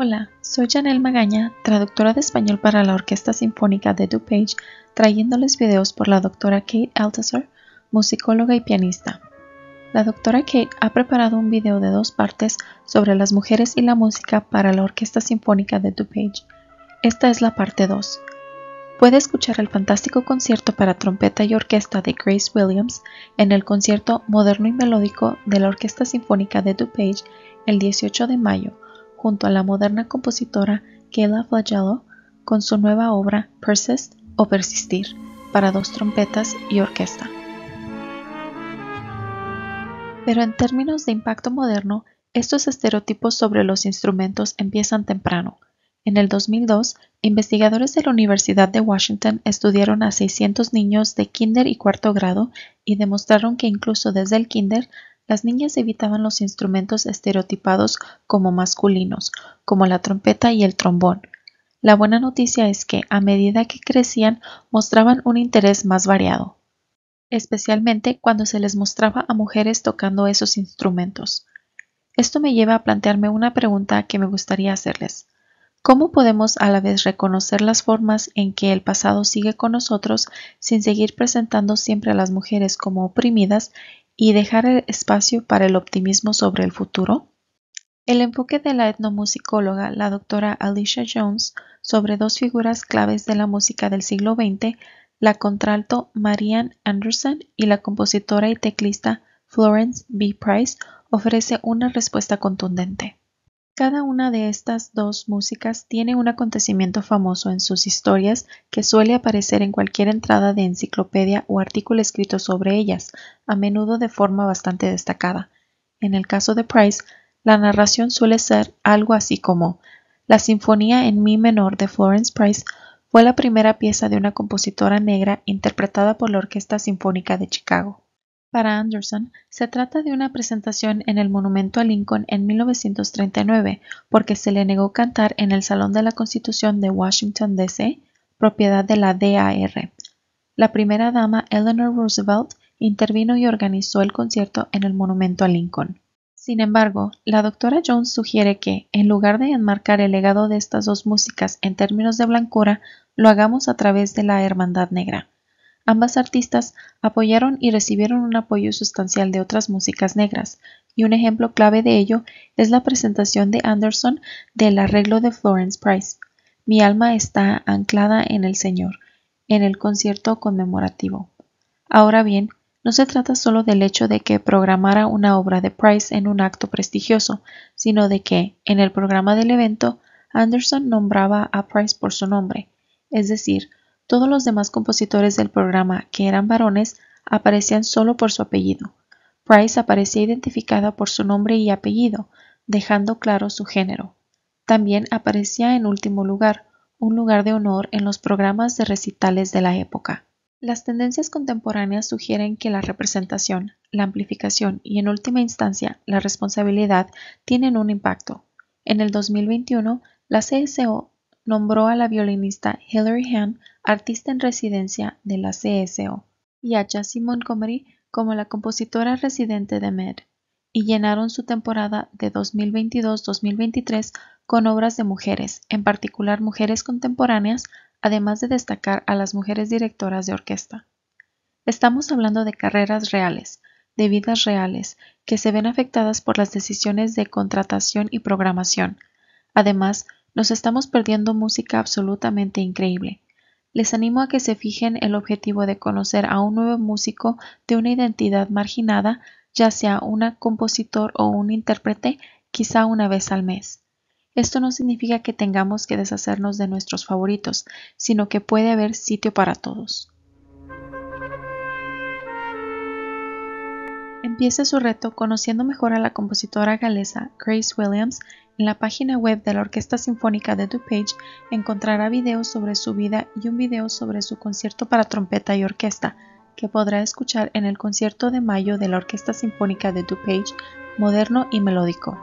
Hola, soy Janelle Magaña, traductora de español para la Orquesta Sinfónica de DuPage, trayéndoles videos por la doctora Kate Althusser, musicóloga y pianista. La doctora Kate ha preparado un video de dos partes sobre las mujeres y la música para la Orquesta Sinfónica de DuPage. Esta es la parte 2. Puede escuchar el fantástico concierto para trompeta y orquesta de Grace Williams en el concierto moderno y melódico de la Orquesta Sinfónica de DuPage el 18 de mayo junto a la moderna compositora Kayla Flagello con su nueva obra Persist o Persistir para dos trompetas y orquesta. Pero en términos de impacto moderno, estos estereotipos sobre los instrumentos empiezan temprano. En el 2002, investigadores de la Universidad de Washington estudiaron a 600 niños de kinder y cuarto grado y demostraron que incluso desde el kinder las niñas evitaban los instrumentos estereotipados como masculinos, como la trompeta y el trombón. La buena noticia es que, a medida que crecían, mostraban un interés más variado, especialmente cuando se les mostraba a mujeres tocando esos instrumentos. Esto me lleva a plantearme una pregunta que me gustaría hacerles. ¿Cómo podemos a la vez reconocer las formas en que el pasado sigue con nosotros sin seguir presentando siempre a las mujeres como oprimidas y dejar espacio para el optimismo sobre el futuro? El enfoque de la etnomusicóloga, la doctora Alicia Jones, sobre dos figuras claves de la música del siglo XX, la contralto Marianne Anderson y la compositora y teclista Florence B. Price, ofrece una respuesta contundente. Cada una de estas dos músicas tiene un acontecimiento famoso en sus historias que suele aparecer en cualquier entrada de enciclopedia o artículo escrito sobre ellas, a menudo de forma bastante destacada. En el caso de Price, la narración suele ser algo así como La Sinfonía en Mi menor de Florence Price fue la primera pieza de una compositora negra interpretada por la Orquesta Sinfónica de Chicago. Para Anderson, se trata de una presentación en el Monumento a Lincoln en 1939, porque se le negó cantar en el Salón de la Constitución de Washington, D.C., propiedad de la DAR. La primera dama Eleanor Roosevelt intervino y organizó el concierto en el Monumento a Lincoln. Sin embargo, la doctora Jones sugiere que, en lugar de enmarcar el legado de estas dos músicas en términos de blancura, lo hagamos a través de la hermandad negra. Ambas artistas apoyaron y recibieron un apoyo sustancial de otras músicas negras, y un ejemplo clave de ello es la presentación de Anderson del arreglo de Florence Price, Mi alma está anclada en el Señor, en el concierto conmemorativo. Ahora bien, no se trata solo del hecho de que programara una obra de Price en un acto prestigioso, sino de que, en el programa del evento, Anderson nombraba a Price por su nombre, es decir, todos los demás compositores del programa, que eran varones, aparecían solo por su apellido. Price aparecía identificada por su nombre y apellido, dejando claro su género. También aparecía en último lugar, un lugar de honor en los programas de recitales de la época. Las tendencias contemporáneas sugieren que la representación, la amplificación y en última instancia la responsabilidad tienen un impacto. En el 2021, la CSO nombró a la violinista Hilary Hahn artista en residencia de la CSO y a Jessie Montgomery como la compositora residente de MED, y llenaron su temporada de 2022-2023 con obras de mujeres, en particular mujeres contemporáneas, además de destacar a las mujeres directoras de orquesta. Estamos hablando de carreras reales, de vidas reales, que se ven afectadas por las decisiones de contratación y programación. Además, nos estamos perdiendo música absolutamente increíble. Les animo a que se fijen el objetivo de conocer a un nuevo músico de una identidad marginada, ya sea un compositor o un intérprete, quizá una vez al mes. Esto no significa que tengamos que deshacernos de nuestros favoritos, sino que puede haber sitio para todos. empiece su reto conociendo mejor a la compositora galesa Grace Williams. En la página web de la Orquesta Sinfónica de DuPage encontrará videos sobre su vida y un video sobre su concierto para trompeta y orquesta, que podrá escuchar en el concierto de mayo de la Orquesta Sinfónica de DuPage, moderno y melódico.